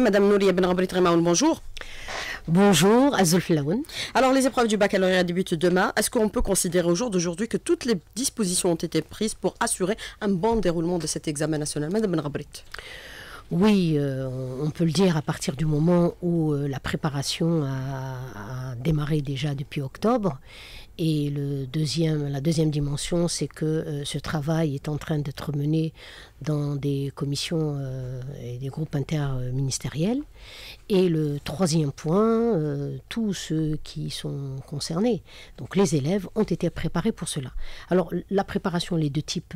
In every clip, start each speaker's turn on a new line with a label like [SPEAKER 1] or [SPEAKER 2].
[SPEAKER 1] Madame Nouria Ben bonjour.
[SPEAKER 2] Bonjour, Azul
[SPEAKER 1] Alors, les épreuves du baccalauréat débutent demain. Est-ce qu'on peut considérer au jour d'aujourd'hui que toutes les dispositions ont été prises pour assurer un bon déroulement de cet examen national Madame Ben
[SPEAKER 2] oui, euh, on peut le dire à partir du moment où euh, la préparation a démarré déjà depuis octobre et la deuxième dimension, c'est que euh, ce travail est en train d'être mené dans des commissions euh, et des groupes interministériels. Et le troisième point, euh, tous ceux qui sont concernés, donc les élèves, ont été préparés pour cela. Alors la préparation, elle est de type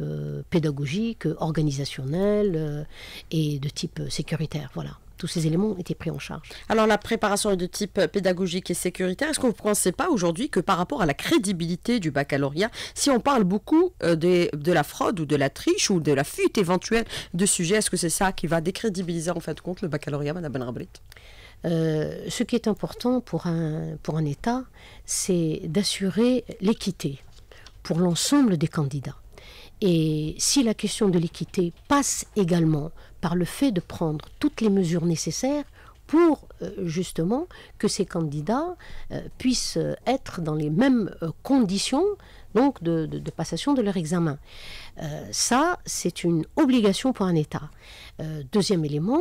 [SPEAKER 2] pédagogique, organisationnel et de type sécuritaire. Voilà tous ces éléments étaient pris en charge.
[SPEAKER 1] Alors la préparation est de type pédagogique et sécuritaire. Est-ce qu'on ne pensez pas aujourd'hui que par rapport à la crédibilité du baccalauréat, si on parle beaucoup euh, de, la fraude ou de la triche ou de la fuite éventuelle de sujets, est-ce que c'est ça qui va décrédibiliser
[SPEAKER 2] en fin de compte le baccalauréat, Madame ben euh, ce qui est important pour un, pour un État, c'est d'assurer l'équité pour l'ensemble des candidats. Et si la question de l'équité passe également par le fait de prendre toutes les mesures nécessaires pour euh, justement que ces candidats euh, puissent euh, être dans les mêmes conditions donc de, passation de leur examen. ça, c'est une obligation pour un État. deuxième élément,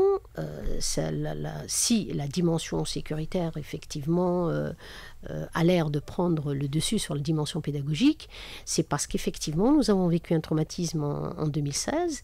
[SPEAKER 2] si la dimension sécuritaire, effectivement, a l'air de prendre le dessus sur la dimension pédagogique, c'est parce qu'effectivement, nous avons vécu un traumatisme en 2016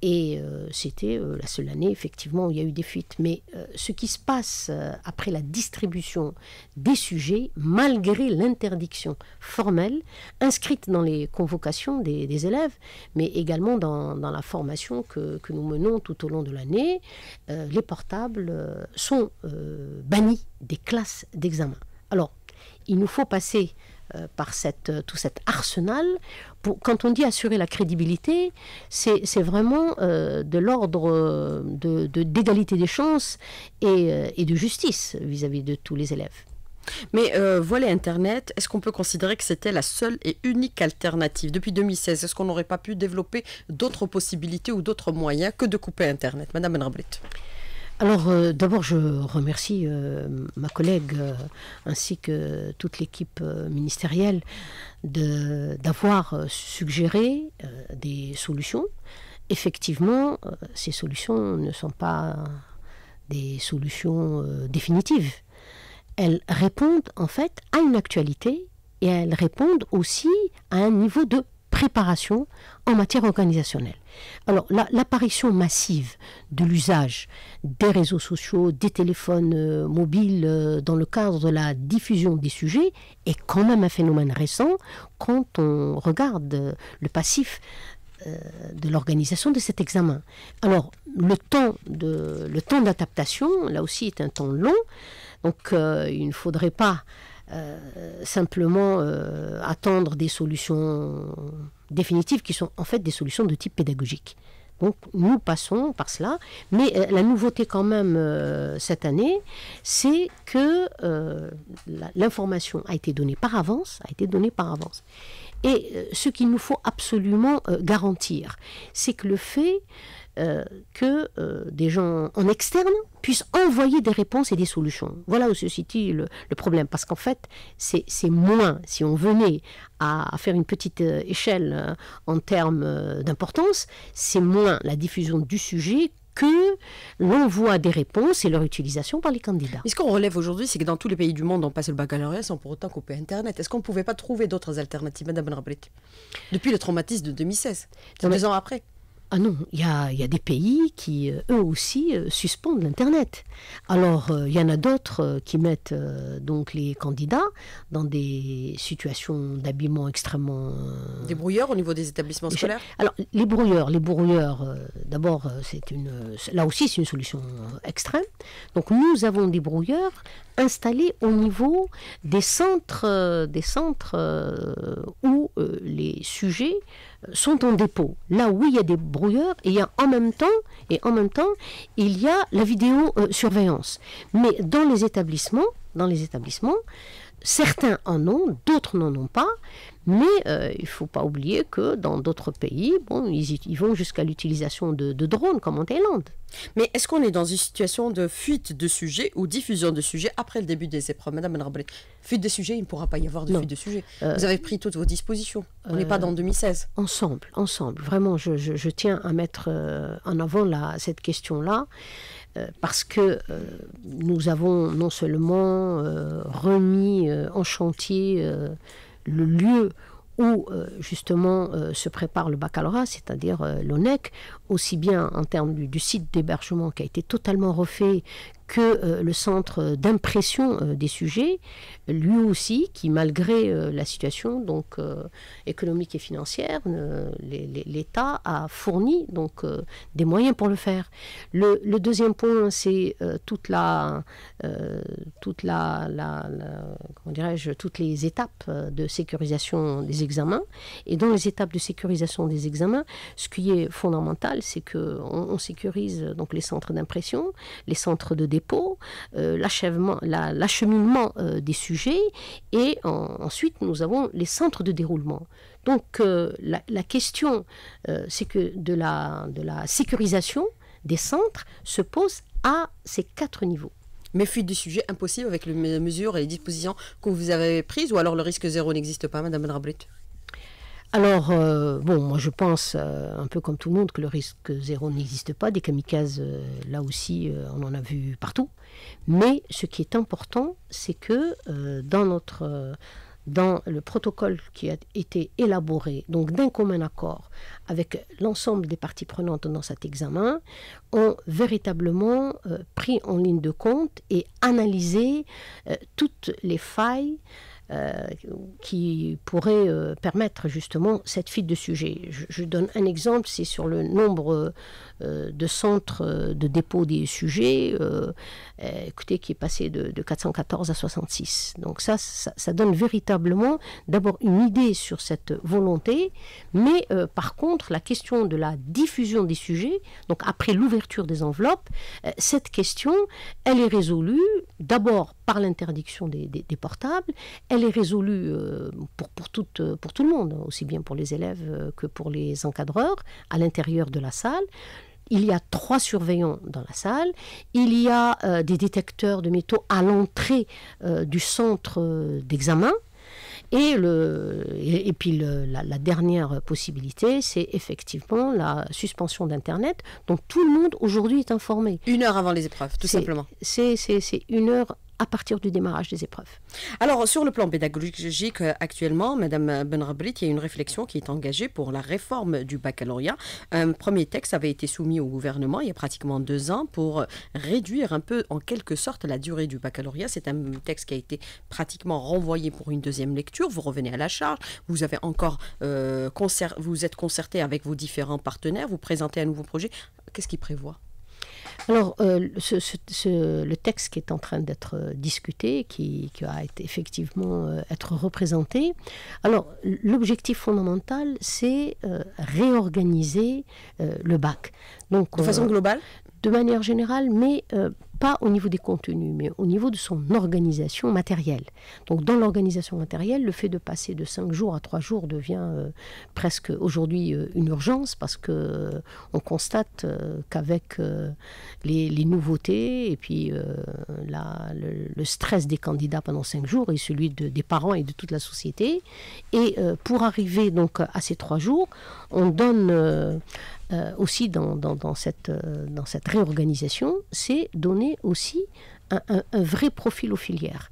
[SPEAKER 2] et euh, c'était euh, la seule année, effectivement, où il y a eu des fuites. Mais euh, ce qui se passe après la distribution des sujets, malgré l'interdiction formelle inscrite dans les convocations des, élèves, mais également dans, la formation que, que, nous menons tout au long de l'année, les portables sont bannis des classes d'examen. Alors, il nous faut passer euh, par euh, tout cet arsenal. quand on dit assurer la crédibilité, c'est vraiment euh, de l'ordre d'égalité de, des chances et, de justice vis-à-vis de tous les élèves. Mais
[SPEAKER 1] voilà Internet, est-ce qu'on peut considérer que c'était la seule et unique alternative depuis 2016 Est-ce qu'on n'aurait pas pu développer d'autres possibilités ou d'autres moyens que de couper Internet Madame Benrabrit
[SPEAKER 2] alors euh, d'abord je remercie euh, ma collègue euh, ainsi que toute l'équipe ministérielle d'avoir suggéré des solutions. Effectivement, ces solutions ne sont pas des solutions définitives. Elles répondent en fait à une actualité et elles répondent aussi à un niveau de préparation en matière organisationnelle. Alors l'apparition massive de l'usage des réseaux sociaux, des téléphones euh, mobiles euh, dans le cadre de la diffusion des sujets est quand même un phénomène récent quand on regarde euh, le passif de l'organisation de cet examen. Alors le temps de le temps d'adaptation là aussi est un temps long, donc il ne faudrait pas euh, simplement euh, attendre des solutions définitives qui sont en fait des solutions de type pédagogique. Donc nous passons par cela, mais euh, la nouveauté quand même cette année, c'est que l'information a été donnée par avance, a été donnée par avance. Et ce qu'il nous faut absolument garantir, c'est que le fait euh, que euh, des gens en externe puissent envoyer des réponses et des solutions. Voilà où se situe le, problème, parce qu'en fait, c'est moins, si on venait à, faire une petite euh, échelle en termes d'importance, c'est moins la diffusion du sujet que l'envoi des réponses et leur utilisation par les candidats.
[SPEAKER 1] ce qu'on relève aujourd'hui, c'est que dans tous les pays du monde, on passe le baccalauréat sans pour autant couper Internet. Est-ce qu'on ne pouvait pas trouver d'autres alternatives, Madame Rabrit Depuis le traumatisme de
[SPEAKER 2] 2016, deux ans après. Ah non, il y a, des pays qui, euh, eux aussi, euh, suspendent l'Internet. Alors, euh, il y en a d'autres qui mettent donc les candidats dans des situations d'habillement extrêmement... Des
[SPEAKER 1] brouilleurs au niveau des établissements scolaires
[SPEAKER 2] Alors, les brouilleurs, les brouilleurs, d'abord, une, là aussi, c'est une solution extrême. Donc, nous avons des brouilleurs installés au niveau des centres, des centres où les sujets sont en dépôt. Là, où il y a des brouilleurs et il y a en même temps, et en même temps, il y a la vidéosurveillance. Euh, Mais dans les établissements, dans les établissements, certains en ont, d'autres n'en ont pas, mais euh, il ne faut pas oublier que dans d'autres pays, bon, ils, ils vont jusqu'à l'utilisation de, drones, comme en Thaïlande. Mais est-ce qu'on
[SPEAKER 1] est dans une situation de fuite de sujets ou diffusion de sujets après le début des épreuves Madame Nrablé,
[SPEAKER 2] fuite de sujets, il ne pourra pas y avoir de fuite de sujets. Euh, Vous avez pris toutes vos dispositions. On n'est pas euh, dans 2016. Ensemble, ensemble. Vraiment, je, je, tiens à mettre en avant la, cette question-là parce que nous avons non seulement remis en chantier le lieu où euh, justement euh, se prépare le baccalauréat, c'est-à-dire euh, l'ONEC, aussi bien en termes du, du site d'hébergement qui a été totalement refait que euh, le centre d'impression euh, des sujets, lui aussi, qui malgré euh, la situation donc, économique et financière, l'État a fourni donc, des moyens pour le faire. Le, deuxième point, c'est toute la, toute la, dirais-je, toutes les étapes de sécurisation des examens. Et dans les étapes de sécurisation des examens, ce qui est fondamental, c'est qu'on on sécurise donc les centres d'impression, les centres de dé euh, l'acheminement euh, des sujets, et ensuite nous avons les centres de déroulement. Donc euh, la, question, c'est que de la, de la sécurisation des centres se pose à ces quatre niveaux. Mais fuite du sujet impossible avec les mesures et les dispositions
[SPEAKER 1] que vous avez prises, ou alors le risque zéro n'existe pas, Madame Drablet
[SPEAKER 2] alors, euh, bon, moi je pense, euh, un peu comme tout le monde, que le risque zéro n'existe pas. Des kamikazes, euh, là aussi, on en a vu partout. Mais ce qui est important, c'est que dans, notre, dans le protocole qui a été élaboré, donc d'un commun accord avec l'ensemble des parties prenantes dans cet examen, ont véritablement pris en ligne de compte et analysé toutes les failles. Euh, qui pourraient euh, permettre justement cette fuite de sujets. Je, donne un exemple, c'est sur le nombre euh, de centres de dépôt des sujets, écoutez, qui est passé de, 414 à 66. Donc ça, ça donne véritablement d'abord une idée sur cette volonté, mais par contre, la question de la diffusion des sujets, donc après l'ouverture des enveloppes, cette question, elle est résolue d'abord par l'interdiction des, portables, elle est résolue euh, euh, pour, tout le monde, aussi bien pour les élèves euh, que pour les encadreurs, à l'intérieur de la salle. Il y a trois surveillants dans la salle. Il y a des détecteurs de métaux à l'entrée du centre d'examen. Et, le, et, puis la, dernière possibilité, c'est effectivement la suspension d'Internet dont tout le monde aujourd'hui est informé. Une heure avant les épreuves, tout simplement. C'est une heure à partir du démarrage des épreuves. Alors,
[SPEAKER 1] sur le plan pédagogique, actuellement, Madame Benrabrit, il y a une réflexion qui est engagée pour la réforme du baccalauréat. Un premier texte avait été soumis au gouvernement il y a pratiquement deux ans pour réduire un peu, en quelque sorte, la durée du baccalauréat. C'est un texte qui a été pratiquement renvoyé pour une deuxième lecture. Vous revenez à la charge, vous avez encore euh, vous êtes concerté avec vos différents partenaires, vous présentez un nouveau projet. Qu'est-ce qu'il prévoit
[SPEAKER 2] alors, euh, le texte qui est en train d'être euh, discuté, qui, qui, va effectivement euh, être représenté, alors l'objectif fondamental, c'est réorganiser le bac. Donc, de façon globale De manière générale, mais pas au niveau des contenus, mais au niveau de son organisation matérielle. Donc dans l'organisation matérielle, le fait de passer de 5 jours à 3 jours devient euh, presque aujourd'hui euh, une urgence parce qu'on euh, on constate qu'avec les, nouveautés et puis le, stress des candidats pendant 5 jours et celui des parents et de toute la société, et pour arriver donc à ces 3 jours, on donne euh, aussi dans, cette, euh, dans cette réorganisation, c'est donner aussi un, vrai profil aux filières.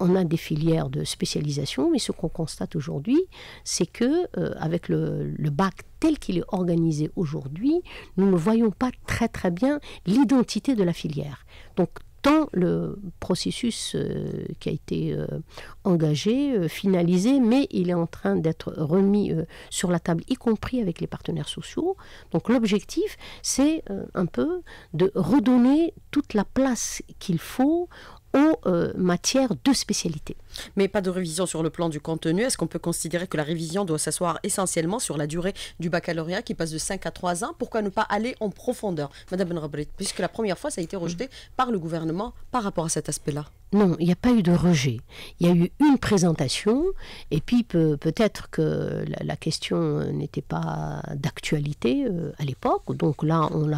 [SPEAKER 2] On a des filières de spécialisation, mais ce qu'on constate aujourd'hui, c'est que euh, avec le, le bac tel qu'il est organisé aujourd'hui, nous ne voyons pas très très bien l'identité de la filière. Donc le processus euh, qui a été euh, engagé, euh, finalisé, mais il est en train d'être remis sur la table, y compris avec les partenaires sociaux. Donc l'objectif, c'est un peu de redonner toute la place qu'il faut aux matières de spécialité.
[SPEAKER 1] Mais pas de révision sur le plan du contenu. Est-ce qu'on peut considérer que la révision doit s'asseoir essentiellement sur la durée du baccalauréat qui passe de 5 à 3 ans Pourquoi ne pas aller en profondeur, Madame Benrabrit, puisque la première fois, ça a été rejeté par le gouvernement par rapport à cet aspect-là
[SPEAKER 2] non, il n'y a pas eu de rejet. Il y a eu une présentation, et puis peut-être que la, question n'était pas d'actualité euh, à l'époque, donc là on,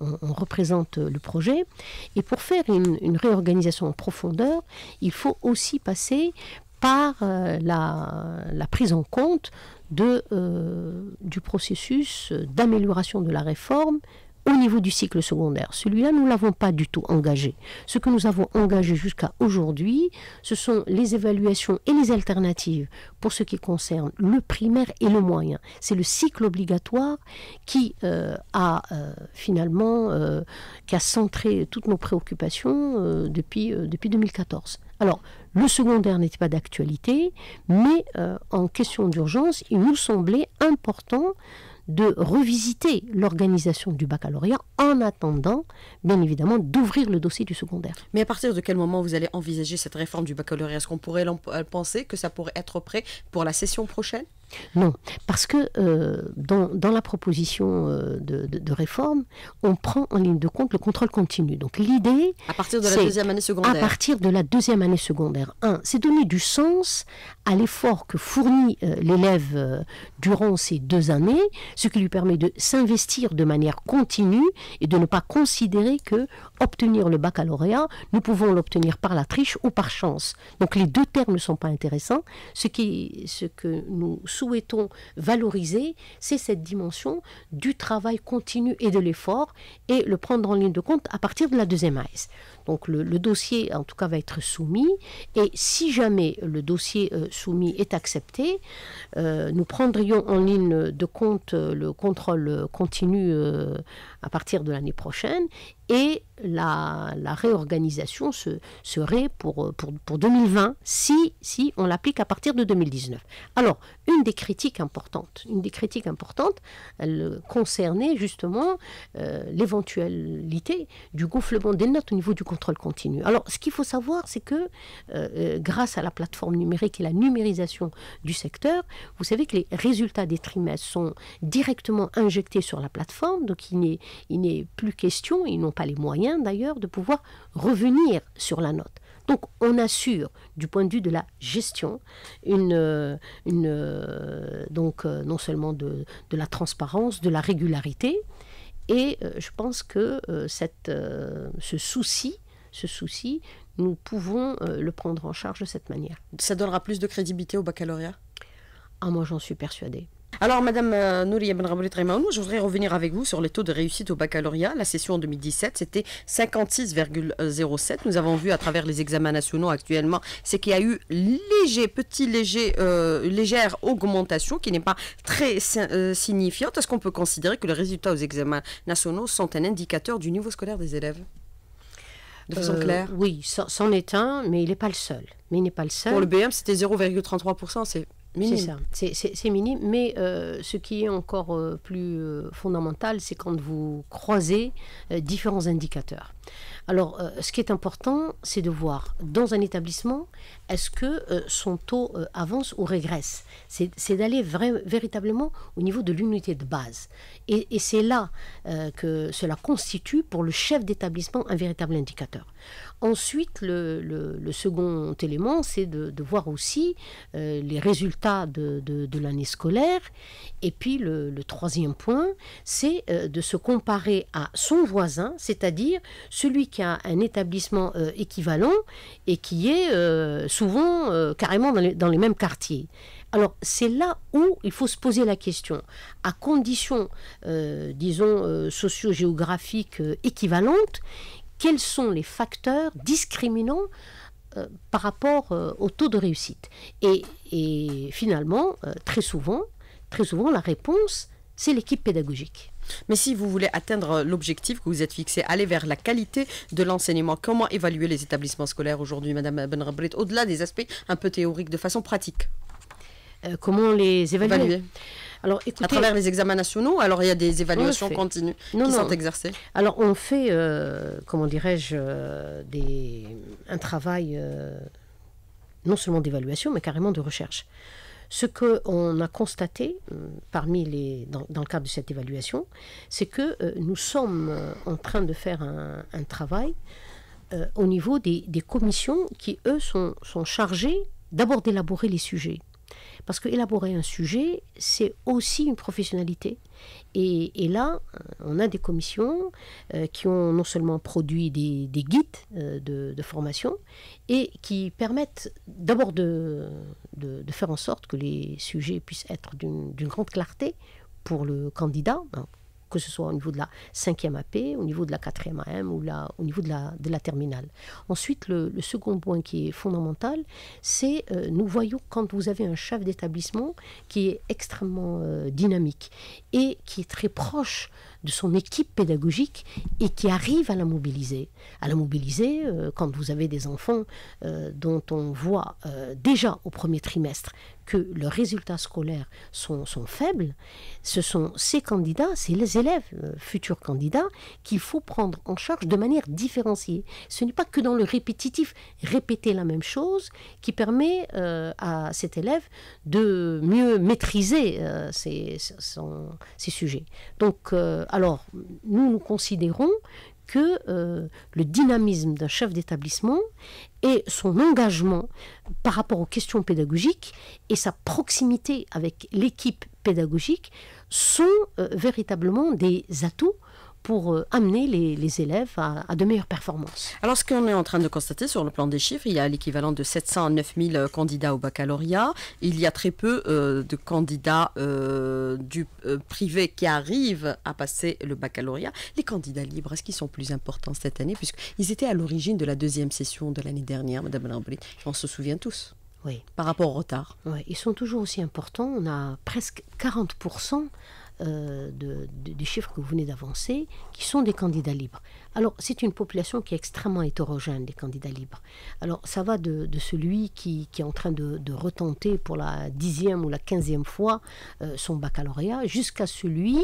[SPEAKER 2] on, représente le projet. Et pour faire une, une réorganisation en profondeur, il faut aussi passer par euh, la, prise en compte euh, du processus d'amélioration de la réforme au niveau du cycle secondaire. Celui-là, nous ne l'avons pas du tout engagé. Ce que nous avons engagé jusqu'à aujourd'hui, ce sont les évaluations et les alternatives pour ce qui concerne le primaire et le moyen. C'est le cycle obligatoire qui euh, a euh, finalement euh, qui a centré toutes nos préoccupations depuis, depuis 2014. Alors, le secondaire n'était pas d'actualité, mais en question d'urgence, il nous semblait important de revisiter l'organisation du baccalauréat en attendant, bien évidemment, d'ouvrir le dossier du secondaire.
[SPEAKER 1] Mais à partir de quel moment vous allez envisager cette réforme du baccalauréat Est-ce qu'on pourrait euh, penser que ça pourrait être prêt pour la session prochaine
[SPEAKER 2] non, parce que euh, dans, dans, la proposition euh, de, de, réforme, on prend en ligne de compte le contrôle continu. Donc l'idée... À partir de la deuxième année secondaire. À partir de la deuxième année secondaire. Un, c'est donner du sens à l'effort que fournit euh, l'élève durant ces deux années, ce qui lui permet de s'investir de manière continue et de ne pas considérer que obtenir le baccalauréat, nous pouvons l'obtenir par la triche ou par chance. Donc les deux termes ne sont pas intéressants. Ce, qui, ce que nous souhaitons valoriser, c'est cette dimension du travail continu et de l'effort et le prendre en ligne de compte à partir de la deuxième AS. Donc le, dossier, en tout cas, va être soumis et si jamais le dossier euh, soumis est accepté, euh, nous prendrions en ligne de compte euh, le contrôle continu à partir de l'année prochaine et la, réorganisation serait pour, pour, pour 2020 si, si on l'applique à partir de 2019. Alors, une des critiques importantes, une des critiques importantes elle concernait justement euh, l'éventualité du gonflement des notes au niveau du contrôle continu. Alors, ce qu'il faut savoir, c'est que euh, euh, grâce à la plateforme numérique et la numérisation du secteur, vous savez que les résultats des trimestres sont directement injectés sur la plateforme, donc il n'est plus question, ils n'ont pas les moyens d'ailleurs de pouvoir revenir sur la note. Donc on assure du point de vue de la gestion une, euh, une euh, donc euh, non seulement de, la transparence, de la régularité, et je pense que cette, ce souci ce souci, nous pouvons le prendre en charge de cette manière. Ça donnera plus de crédibilité au baccalauréat Ah, moi j'en suis persuadée.
[SPEAKER 1] Alors, Madame euh, Nouria Ben je voudrais revenir avec vous sur les taux de réussite au baccalauréat. La session en 2017, c'était 56,07. Nous avons vu à travers les examens nationaux actuellement, c'est qu'il y a eu léger, petit léger, euh, légère augmentation qui n'est pas très euh, signifiante. Est-ce qu'on peut considérer que les résultats aux examens nationaux sont un indicateur du niveau scolaire des élèves
[SPEAKER 2] de façon euh, claire Oui, c'en est un, mais il n'est pas le seul. Mais il n'est pas le seul. Pour le BM, c'était 0,33%. C'est c'est ça, c'est minime. Mais euh, ce qui est encore euh, plus euh, fondamental, c'est quand vous croisez différents indicateurs. Alors, euh, ce qui est important, c'est de voir dans un établissement, est-ce que euh, son taux euh, avance ou régresse C'est d'aller véritablement au niveau de l'unité de base. Et, c'est là que cela constitue pour le chef d'établissement un véritable indicateur. Ensuite, le, second élément, c'est de, voir aussi les résultats de, l'année scolaire. Et puis, le, le troisième point, c'est de se comparer à son voisin, c'est-à-dire celui qui qui a un établissement euh, équivalent et qui est euh, souvent euh, carrément dans les, mêmes quartiers. Alors c'est là où il faut se poser la question, à conditions, disons, socio équivalentes, quels sont les facteurs discriminants par rapport au taux de réussite et, et, finalement, très souvent, très souvent, la réponse, c'est l'équipe pédagogique. Mais si vous voulez atteindre l'objectif que vous êtes fixé, aller vers la qualité
[SPEAKER 1] de l'enseignement, comment évaluer les établissements scolaires aujourd'hui, Madame Benrabrit, au-delà des aspects un peu théoriques, de façon pratique euh, Comment les évaluer,
[SPEAKER 2] Alors, à travers les examens nationaux, alors il y a des évaluations continues qui sont exercées. Alors on fait, euh, comment dirais-je, euh, un travail non seulement d'évaluation, mais carrément de recherche. Ce qu'on a constaté euh, parmi les, dans, le cadre de cette évaluation, c'est que euh, nous sommes euh, en train de faire un, travail au niveau des, commissions qui, eux, sont, sont chargées d'abord d'élaborer les sujets. Parce qu'élaborer un sujet, c'est aussi une professionnalité. Et, là, euh, on a des commissions euh, qui ont non seulement produit des, guides euh, de, formation et qui permettent d'abord de, faire en sorte que les sujets puissent être d'une grande clarté pour le candidat, hein, que ce soit au niveau de la 5e AP, au niveau de la 4e AM ou au niveau de la, de la terminale. Ensuite, le, second point qui est fondamental, c'est euh, nous voyons quand vous avez un chef d'établissement qui est extrêmement euh, dynamique et qui est très proche de son équipe pédagogique et qui arrive à la mobiliser. À la mobiliser euh, quand vous avez des enfants euh, dont on voit euh, déjà au premier trimestre que leurs résultats scolaires sont, faibles, ce sont ces candidats, c'est les élèves, futurs candidats, qu'il faut prendre en charge de manière différenciée. Ce n'est pas que dans le répétitif, répéter la même chose, qui permet à cet élève de mieux maîtriser ses, ses, sujets. Donc, alors, nous, nous considérons que euh, le dynamisme d'un chef d'établissement et son engagement par rapport aux questions pédagogiques et sa proximité avec l'équipe pédagogique sont euh, véritablement des atouts pour euh, amener les, élèves à, de meilleures performances.
[SPEAKER 1] Alors, ce qu'on est en train de constater sur le plan des chiffres, il y a l'équivalent de 709 000 euh, candidats au baccalauréat. Il y a très peu euh, de candidats euh, du privé qui arrivent à passer le baccalauréat. Les candidats libres, est-ce qu'ils sont plus importants cette année Puisqu'ils étaient à l'origine de la deuxième session de l'année dernière, Madame Lambrini. On se souvient tous.
[SPEAKER 2] Oui. Par rapport au retard. Oui, ils sont toujours aussi importants. On a presque 40 euh, de, des chiffres que vous venez d'avancer, qui sont des candidats libres. Alors, c'est une population qui est extrêmement hétérogène, des candidats libres. Alors, ça va de, celui qui, est en train de, retenter pour la dixième ou la quinzième fois euh, son baccalauréat, jusqu'à celui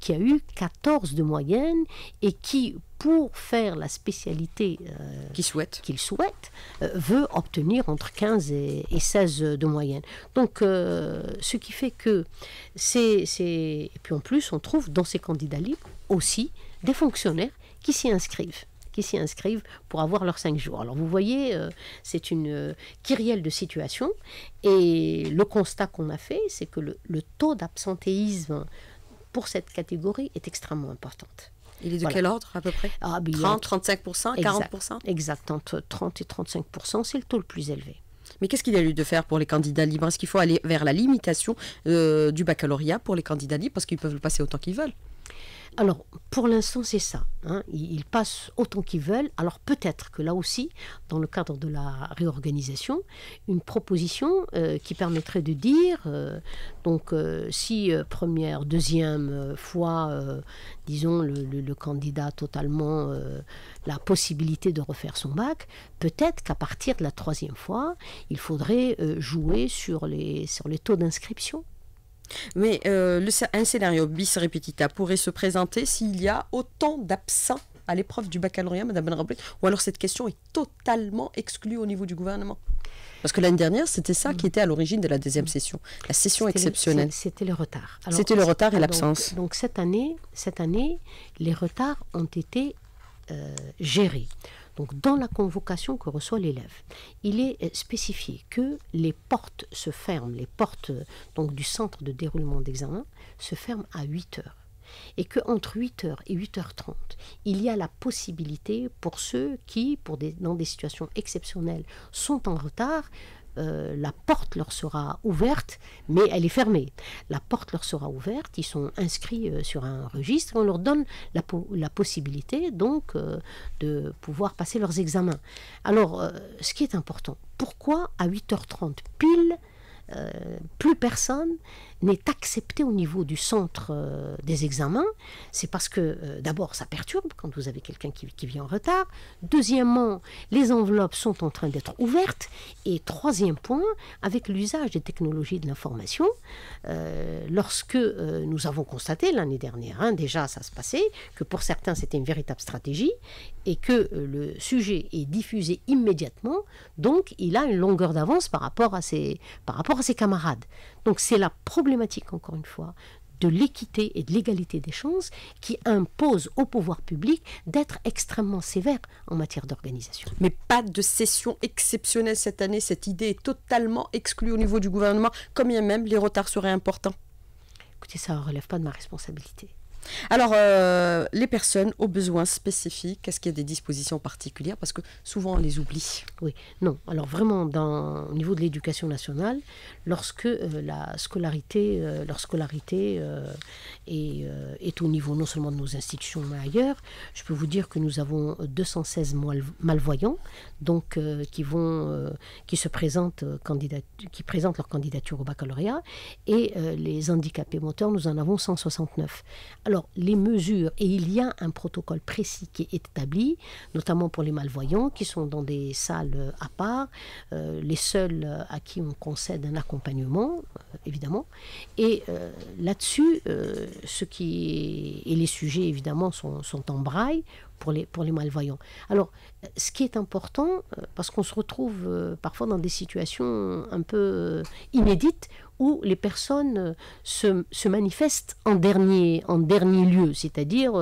[SPEAKER 2] qui a eu 14 de moyenne et qui, pour faire la spécialité euh, qu'il souhaite, euh, veut obtenir entre 15 et, 16 de moyenne. Donc, euh, ce qui fait que c'est... Et puis en plus, on trouve dans ces candidats libres aussi des fonctionnaires qui s'y inscrivent qui s'y inscrivent pour avoir leurs cinq jours. Alors vous voyez, c'est une kyrielle de situation et le constat qu'on a fait, c'est que le, taux d'absentéisme pour cette catégorie est extrêmement important. Il est de quel ordre à peu près 30,
[SPEAKER 1] 35
[SPEAKER 2] 40 Exact, entre 30 et 35 c'est le taux le plus élevé. Mais qu'est-ce qu'il y a lieu de faire
[SPEAKER 1] pour les candidats libres Est-ce qu'il faut aller vers la limitation euh, du baccalauréat pour les candidats libres parce qu'ils peuvent le
[SPEAKER 2] passer autant qu'ils veulent alors, pour l'instant, c'est ça. Hein. Ils passent autant qu'ils veulent. Alors, peut-être que là aussi, dans le cadre de la réorganisation, une proposition euh, qui permettrait de dire, euh, donc, euh, si première, deuxième fois, disons, le, candidat le, candidat totalement la possibilité de refaire son bac, peut-être qu'à partir de la troisième fois, il faudrait jouer sur les, sur les taux d'inscription.
[SPEAKER 1] Mais euh, le, un scénario bis repetita pourrait se présenter s'il y a autant d'absents à l'épreuve du baccalauréat, Madame Ben ou alors cette question est totalement exclue au niveau du gouvernement parce que l'année dernière, c'était ça
[SPEAKER 2] mm. qui était à l'origine de la deuxième session, la session exceptionnelle. C'était le retard. C'était le retard et ah, l'absence. Donc, cette année, cette année, les retards ont été euh, gérés. Donc dans la convocation que reçoit l'élève, il est euh, spécifié que les portes se ferment, les portes euh, donc du centre de déroulement d'examen se ferment à 8 heures et que entre 8h et 8h30, il y a la possibilité pour ceux qui, dans des situations exceptionnelles, sont en retard, euh, la porte leur sera ouverte, mais elle est fermée. La porte leur sera ouverte, ils sont inscrits euh, sur un registre, on leur donne la, possibilité donc euh, de pouvoir passer leurs examens. Alors, ce qui est important, pourquoi à 8h30 pile, plus personne n'est accepté au niveau du centre euh, des examens, c'est parce que euh, d'abord ça perturbe quand vous avez quelqu'un qui, qui, vient en retard. Deuxièmement, les enveloppes sont en train d'être ouvertes. Et troisième point, avec l'usage des technologies de l'information, euh, lorsque nous avons constaté l'année dernière, hein, déjà ça se passait, que pour certains c'était une véritable stratégie et que le sujet est diffusé immédiatement, donc il a une longueur d'avance par rapport à ses, par rapport à ses camarades. Donc c'est la problématique, encore une fois, de l'équité et de l'égalité des chances qui impose au pouvoir public d'être extrêmement sévère en matière d'organisation. Mais pas
[SPEAKER 1] de session exceptionnelle cette année, cette idée est totalement exclue au niveau du gouvernement, combien même les retards seraient importants. Écoutez, ça ne relève pas de ma responsabilité. Alors, euh, les personnes aux besoins spécifiques, est-ce qu'il y a des dispositions
[SPEAKER 2] particulières Parce que souvent, on les oublie. Oui, non. Alors, vraiment, au niveau de l'éducation nationale, lorsque euh, la scolarité, euh, leur scolarité est, est, au niveau non seulement de nos institutions, mais ailleurs, je peux vous dire que nous avons 216 malvoyants donc, qui, vont, qui, se présentent, candidat, qui présentent leur candidature au baccalauréat et les handicapés moteurs, nous en avons 169. Alors, les mesures, et il y a un protocole précis qui est établi, notamment pour les malvoyants qui sont dans des salles à part, euh, les seuls à qui on concède un accompagnement, euh, évidemment. Et euh, là-dessus, ce qui et les sujets, évidemment, sont en braille pour les, pour les malvoyants. Alors, euh, ce qui est important, euh, parce qu'on se retrouve euh, parfois dans des situations un peu inédites où les personnes se, manifestent en dernier, en dernier lieu, c'est-à-dire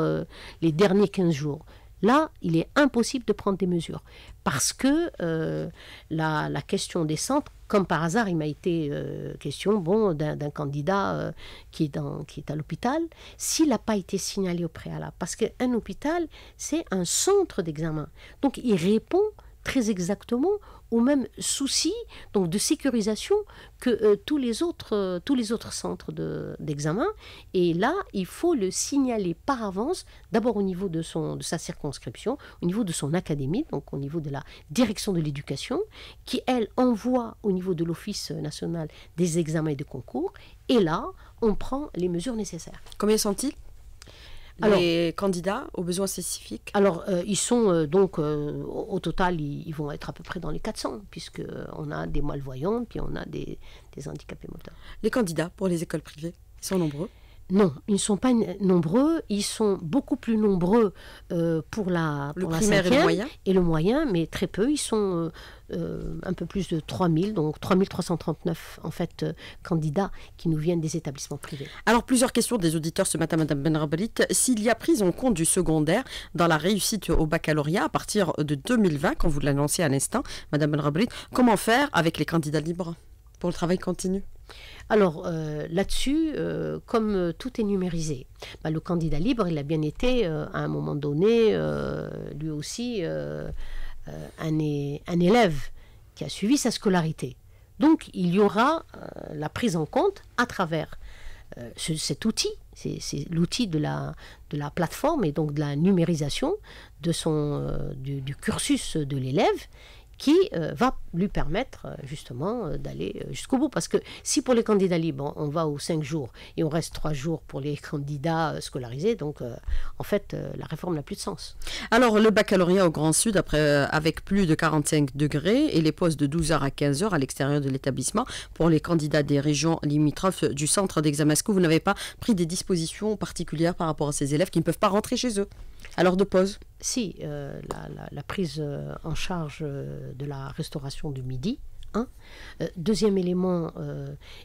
[SPEAKER 2] les derniers 15 jours. Là, il est impossible de prendre des mesures parce que euh, la, question des centres, comme par hasard, il m'a été euh, question bon, d'un candidat euh, qui, est dans, qui est à l'hôpital, s'il n'a pas été signalé au préalable. Parce qu'un hôpital, c'est un centre d'examen. Donc, il répond très exactement au même souci donc de sécurisation que euh, tous, les autres, euh, tous les autres centres d'examen. et là, il faut le signaler par avance, d'abord au niveau de, son, de sa circonscription, au niveau de son académie, donc au niveau de la direction de l'éducation, qui, elle, envoie au niveau de l'Office national des examens et des concours. Et là, on prend les mesures nécessaires. Combien sont-ils les candidats aux besoins spécifiques Alors, euh, ils sont euh, donc, euh, au, total, ils, vont être à peu près dans les 400, puisqu'on a des malvoyants, puis on a des, handicapés moteurs. Les candidats pour les écoles privées, sont nombreux non, ils ne sont pas nombreux. Ils sont beaucoup plus nombreux euh, pour la, et le, moyen. et le moyen, mais très peu. Ils sont euh, euh, un peu plus de 3000, donc 3339 en fait candidats qui nous viennent des établissements privés.
[SPEAKER 1] Alors plusieurs questions des auditeurs ce matin, Madame Benrabrit. S'il y a prise en compte du secondaire dans la réussite au baccalauréat à partir de 2020, quand vous l'annoncez à l'instant, Madame Benrabrit, comment faire avec les candidats libres
[SPEAKER 2] pour le travail continu alors euh, là-dessus, euh, comme euh, tout est numérisé, bah, le candidat libre, il a bien été à un moment donné, lui aussi, un, élève qui a suivi sa scolarité. Donc il y aura la prise en compte à travers cet outil, c'est l'outil de la, plateforme et donc de la numérisation de son, du cursus de l'élève qui euh, va lui permettre euh, justement euh, d'aller jusqu'au bout. Parce que si pour les candidats libres, on, va aux cinq jours et on reste trois jours pour les candidats scolarisés, donc en fait, la réforme n'a plus de sens.
[SPEAKER 1] Alors, le baccalauréat au Grand Sud, après, avec plus de 45 degrés et les postes de 12h à 15h à l'extérieur de l'établissement, pour les candidats des régions limitrophes du centre d'examen, est-ce vous n'avez pas pris des dispositions
[SPEAKER 2] particulières par rapport à ces élèves qui ne peuvent pas rentrer chez eux alors de pause Si, euh, la, prise euh, en charge euh, de la restauration du midi. Hein. deuxième élément,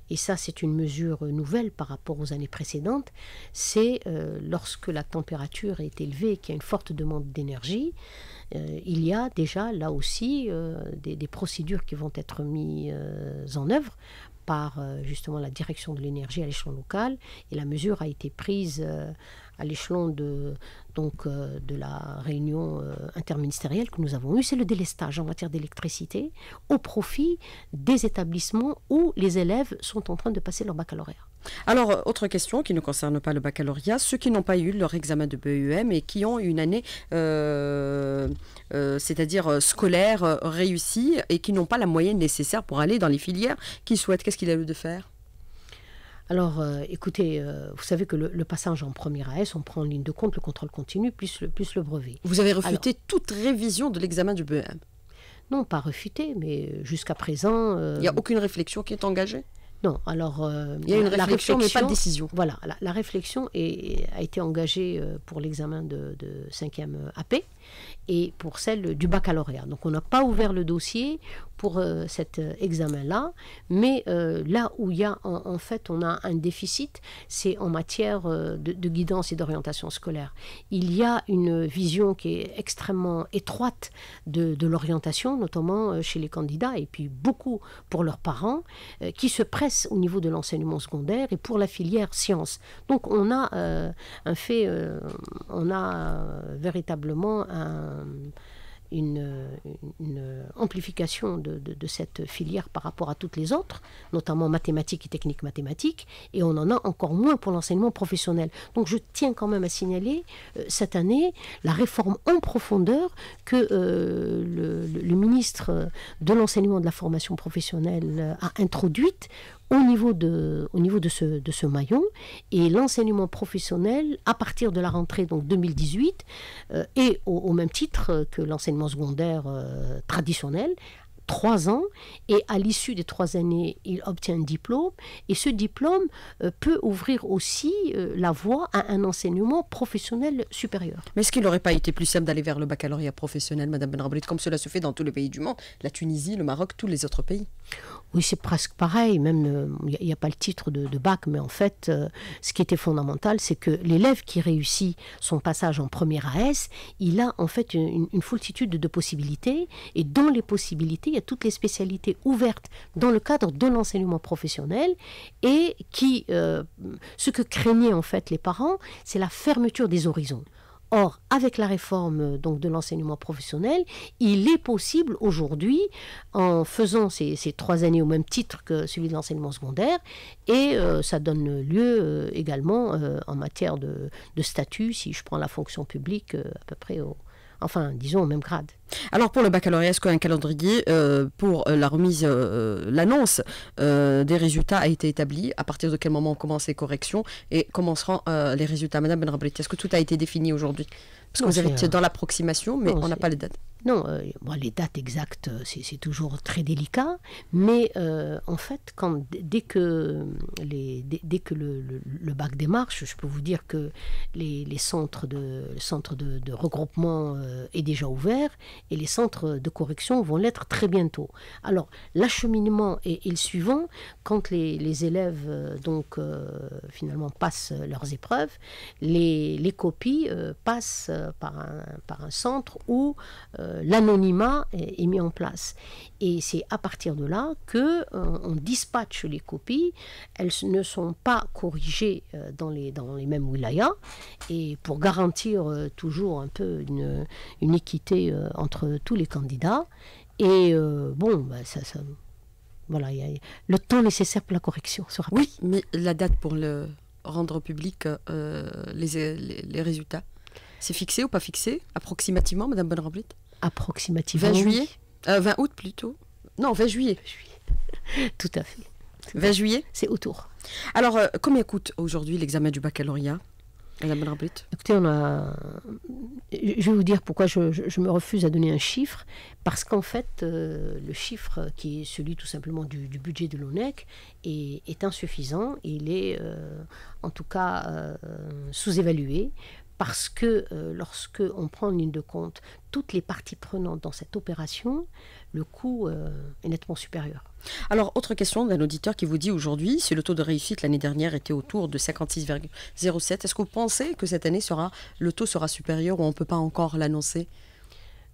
[SPEAKER 2] et ça c'est une mesure nouvelle par rapport aux années précédentes, c'est lorsque la température est élevée, et qu'il y a une forte demande d'énergie, il y a déjà là aussi des, des, procédures qui vont être mises en œuvre par euh, justement la direction de l'énergie à l'échelon local et la mesure a été prise euh, à l'échelon de, donc, euh, de la réunion interministérielle que nous avons eue, c'est le délestage en matière d'électricité au profit des établissements où les élèves sont en train de passer leur baccalauréat.
[SPEAKER 1] Alors, euh, autre question qui ne concerne pas le baccalauréat, ceux qui n'ont pas eu leur examen de BEM et qui ont une année, euh, euh, c'est-à-dire scolaire, réussie et qui n'ont pas la moyenne nécessaire pour aller dans les filières
[SPEAKER 2] qu'ils souhaitent, qu'est-ce qu'il a lieu de faire alors, écoutez, vous savez que le, passage en première AS, on prend en ligne de compte le contrôle continu plus le, plus le brevet. Vous avez refuté toute révision de l'examen du BEM Non, pas refuté, mais jusqu'à présent... Il n'y a aucune réflexion
[SPEAKER 1] qui est engagée
[SPEAKER 2] non, alors... Euh, il a la réflexion, mais pas de décision. Voilà, la, réflexion est, a été engagée euh, pour l'examen de, de 5e AP et pour celle du baccalauréat. Donc on n'a pas ouvert le dossier pour euh, cet euh, examen-là, mais euh, là où il y a en, fait on a un déficit, c'est en matière de, guidance et d'orientation scolaire. Il y a une vision qui est extrêmement étroite de, de l'orientation, notamment chez les candidats et puis beaucoup pour leurs parents, qui se pressent au niveau de l'enseignement secondaire et pour la filière sciences. Donc on a un fait, on a véritablement une, amplification de, cette filière par rapport à toutes les autres, notamment mathématiques et techniques mathématiques, et on en a encore moins pour l'enseignement professionnel. Donc je tiens quand même à signaler euh, cette année la réforme en profondeur que euh, le, le, ministre de l'enseignement de la formation professionnelle a introduite au niveau de, niveau de, ce, de ce maillon. Et l'enseignement professionnel, à partir de la rentrée 2018, euh, et au, même titre que l'enseignement secondaire euh, traditionnel, trois ans et à l'issue des trois années, il obtient un diplôme et ce diplôme euh, peut ouvrir aussi la voie à un enseignement professionnel supérieur.
[SPEAKER 1] Mais est-ce qu'il n'aurait pas été plus simple d'aller vers le baccalauréat professionnel, Madame
[SPEAKER 2] Benrabrit, comme cela se fait dans tous les pays du monde, la Tunisie, le Maroc, tous les autres pays oui, c'est presque pareil, même il n'y a, pas le titre de, bac, mais en fait, euh, ce qui était fondamental, c'est que l'élève qui réussit son passage en première AS, il a en fait une, foultitude de possibilités, et dans les possibilités, il y a toutes les spécialités ouvertes dans le cadre de l'enseignement professionnel, et qui, euh, ce que craignaient en fait les parents, c'est la fermeture des horizons. Or, avec la réforme euh, donc de l'enseignement professionnel, il est possible aujourd'hui, en faisant ces, trois années au même titre que celui de l'enseignement secondaire, et euh, ça donne lieu euh, également en matière de, de, statut, si je prends la fonction publique à peu près au, enfin, disons au même grade.
[SPEAKER 1] Alors pour le baccalauréat, est-ce qu'un calendrier euh, pour euh, la remise, euh, l'annonce des résultats a été établi À partir de quel moment on commence les corrections et comment seront les résultats Madame Benrabrit, est-ce que tout a été défini aujourd'hui Parce que vous dans l'approximation, mais on n'a pas les dates.
[SPEAKER 2] Non, euh, les dates exactes, euh, c'est toujours très délicat, mais euh, en fait, dès que, le, bac démarche, je peux vous dire que les, centre centres, de, regroupement est déjà ouvert et les centres de correction vont l'être très bientôt. Alors, l'acheminement est, le suivant, quand les, élèves, donc, finalement, passent leurs épreuves, les, copies passent par un, centre où l'anonymat est, mis en place. Et c'est à partir de là que euh, on dispatche les copies. Elles ne sont pas corrigées euh, dans, les, dans les mêmes wilayas. Et pour garantir euh, toujours un peu une, équité entre tous les candidats. Et bon, bah, ça, voilà, y a, le temps nécessaire pour la correction sera Oui, mais la date pour le rendre public
[SPEAKER 1] les, résultats, c'est fixé ou pas fixé approximativement, Madame bonne
[SPEAKER 2] approximativement. 20 juillet
[SPEAKER 1] 20 euh, août plutôt. Non, 20 juillet. Tout à fait. 20 juillet C'est autour. Alors, euh, combien coûte aujourd'hui l'examen du baccalauréat
[SPEAKER 2] on a... je vais vous dire pourquoi je, me refuse à donner un chiffre, parce qu'en fait, euh, le chiffre qui est celui tout simplement du, budget de l'ONEC est, insuffisant, il est en tout cas sous-évalué parce que lorsqu'on euh, lorsque on prend en ligne de compte toutes les parties prenantes dans cette opération, le coût euh, est nettement supérieur. Alors, autre question d'un
[SPEAKER 1] auditeur qui vous dit aujourd'hui, si le taux de réussite l'année dernière était autour de 56,07, est-ce que vous pensez que cette année sera, le taux sera supérieur ou on ne peut pas encore l'annoncer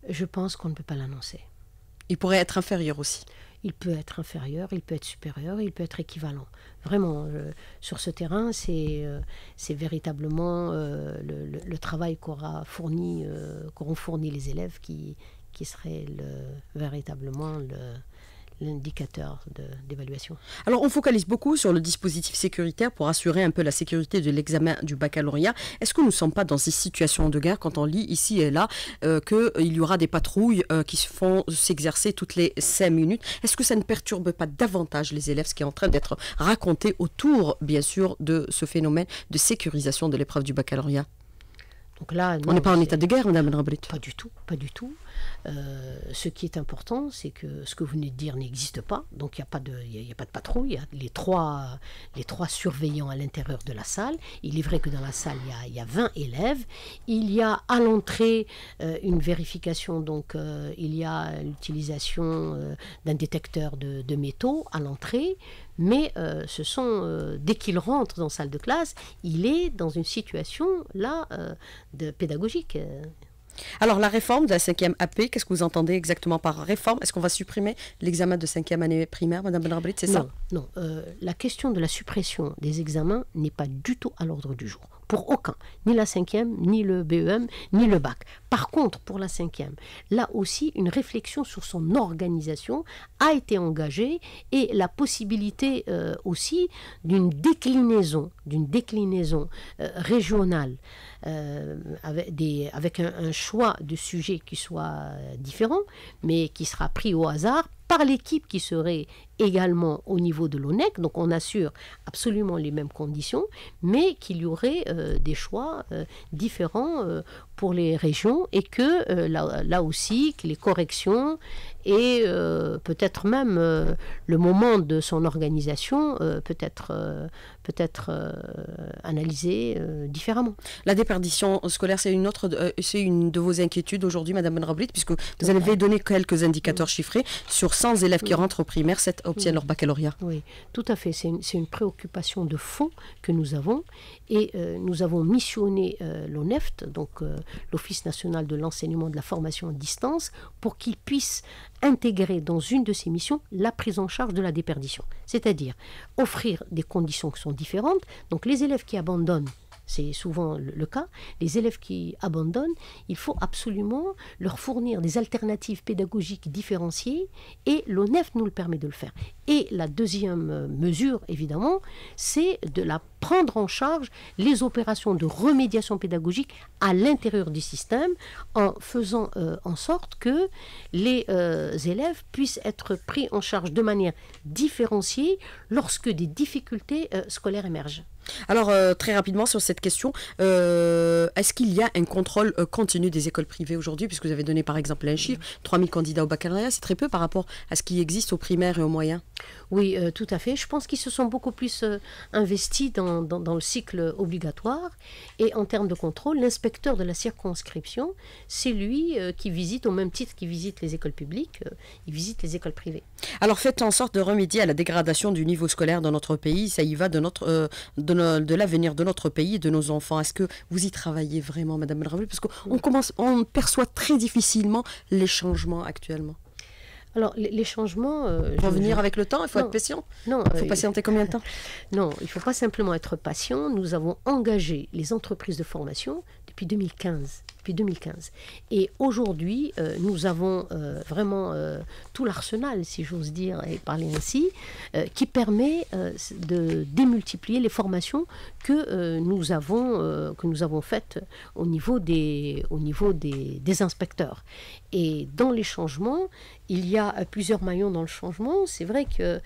[SPEAKER 1] Je pense
[SPEAKER 2] qu'on ne peut pas l'annoncer. Il pourrait être inférieur aussi. Il peut être inférieur, il peut être supérieur, il peut être équivalent. Vraiment, euh, sur ce terrain, c'est euh, c'est véritablement euh, le, travail qu'aura fourni, qu'auront fourni les élèves qui, qui serait véritablement le, l'indicateur d'évaluation.
[SPEAKER 1] Alors on focalise beaucoup sur le dispositif sécuritaire pour assurer un peu la sécurité de l'examen du baccalauréat. Est-ce que nous ne sommes pas dans ces situations de guerre quand on lit ici et là euh, que qu'il euh, y aura des patrouilles euh, qui se font s'exercer toutes les cinq minutes Est-ce que ça ne perturbe pas davantage les élèves, ce qui est en train d'être raconté autour, bien sûr, de ce phénomène de sécurisation de l'épreuve du
[SPEAKER 2] baccalauréat donc là, on n'est pas en état de guerre, Madame Rabrit. Pas du tout, pas du tout. Euh, ce qui est important, c'est que ce que vous venez de dire n'existe pas, donc il n'y a, pas de, patrouille, y a pas de patrouille. les trois, surveillants à l'intérieur de la salle. Il est vrai que dans la salle, il y a, 20 élèves. Il y a à l'entrée euh, une vérification, donc euh, il y a l'utilisation d'un détecteur de, métaux à l'entrée mais ce sont dès qu'il rentre dans la salle de classe, il est dans une situation là de pédagogique. Alors, la réforme de la cinquième AP, qu'est-ce
[SPEAKER 1] que vous entendez exactement par réforme Est-ce qu'on va supprimer l'examen de cinquième année primaire, Madame Benarabrit C'est ça
[SPEAKER 2] Non, euh, la question de la suppression des examens n'est pas du tout à l'ordre du jour. Pour aucun. Ni la cinquième, ni le BEM, ni le bac. Par contre, pour la cinquième, là aussi, une réflexion sur son organisation a été engagée et la possibilité euh, aussi d'une déclinaison, d'une déclinaison euh, régionale euh, avec, un, un choix de sujets qui soit différent, mais qui sera pris au hasard par l'équipe qui serait également au niveau de l'ONEC, donc on assure absolument les mêmes conditions, mais qu'il y aurait euh, des choix euh, différents euh, pour les régions et que là, aussi, que les corrections et peut-être même le moment de son organisation peut être, peut être analysé différemment.
[SPEAKER 1] La déperdition scolaire, c'est une autre, c'est une de vos inquiétudes aujourd'hui, Madame Benrablit, puisque vous
[SPEAKER 2] avez donné quelques indicateurs chiffrés sur 100 élèves qui rentrent au primaire, cette obtiennent leur baccalauréat. Oui, tout à fait. C'est une, préoccupation de fond que nous avons. Et euh, nous avons missionné euh, l'ONEFT, donc euh, l'Office national de l'enseignement de la formation à distance, pour qu'il puisse intégrer dans une de ses missions la prise en charge de la déperdition. C'est-à-dire offrir des conditions qui sont différentes. Donc les élèves qui abandonnent c'est souvent le, cas, les élèves qui abandonnent, il faut absolument leur fournir des alternatives pédagogiques différenciées et l'ONEF nous le permet de le faire. Et la deuxième euh, mesure, évidemment, c'est de la prendre en charge les opérations de remédiation pédagogique à l'intérieur du système en faisant euh, en sorte que les euh, élèves puissent être pris en charge de manière différenciée lorsque des difficultés scolaires émergent. Alors, euh, très rapidement sur cette question,
[SPEAKER 1] euh, est-ce qu'il y a un contrôle euh, continu des écoles privées aujourd'hui Puisque vous avez donné par exemple un chiffre,
[SPEAKER 2] 3000 candidats au baccalauréat, c'est très peu par rapport à ce qui existe au primaire et au moyen oui, euh, tout à fait. Je pense qu'ils se sont beaucoup plus euh, investis dans, le cycle obligatoire. Et en termes de contrôle, l'inspecteur de la circonscription, c'est lui euh, qui visite, au même titre qu'il visite les écoles publiques, il visite les écoles privées.
[SPEAKER 1] Alors faites en sorte de remédier à la dégradation du niveau scolaire dans notre pays. Ça y va de, notre, de, l'avenir de notre pays et de nos enfants. Est-ce que vous y travaillez vraiment, Madame Ravel Parce qu'on commence, on perçoit très difficilement les
[SPEAKER 2] changements actuellement. Alors, les, changements. Euh, venir avec le temps, il faut être patient. Non, il faut euh, patienter combien de temps Non, il ne faut pas simplement être patient. Nous avons engagé les entreprises de formation depuis 2015. 2015. Et aujourd'hui, euh, nous avons euh, vraiment euh, tout l'arsenal, si j'ose dire et parler ainsi, qui permet de démultiplier les formations que nous avons que nous avons faites au niveau des au niveau des, inspecteurs. Et dans les changements, il y a plusieurs maillons dans le changement. C'est vrai que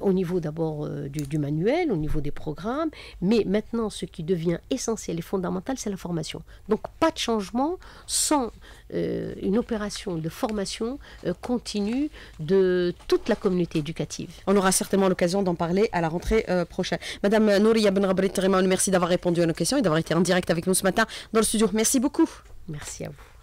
[SPEAKER 2] au niveau d'abord du, manuel, au niveau des programmes, mais maintenant ce qui devient essentiel et fondamental, c'est la formation. Donc pas de changement changement sans euh, une opération de formation euh, continue de toute la communauté éducative. On aura certainement
[SPEAKER 1] l'occasion d'en parler à la rentrée euh, prochaine. Madame Nouria Benrabrit, merci d'avoir répondu à nos questions et d'avoir été en
[SPEAKER 2] direct avec nous ce matin dans le studio. Merci beaucoup. Merci à vous.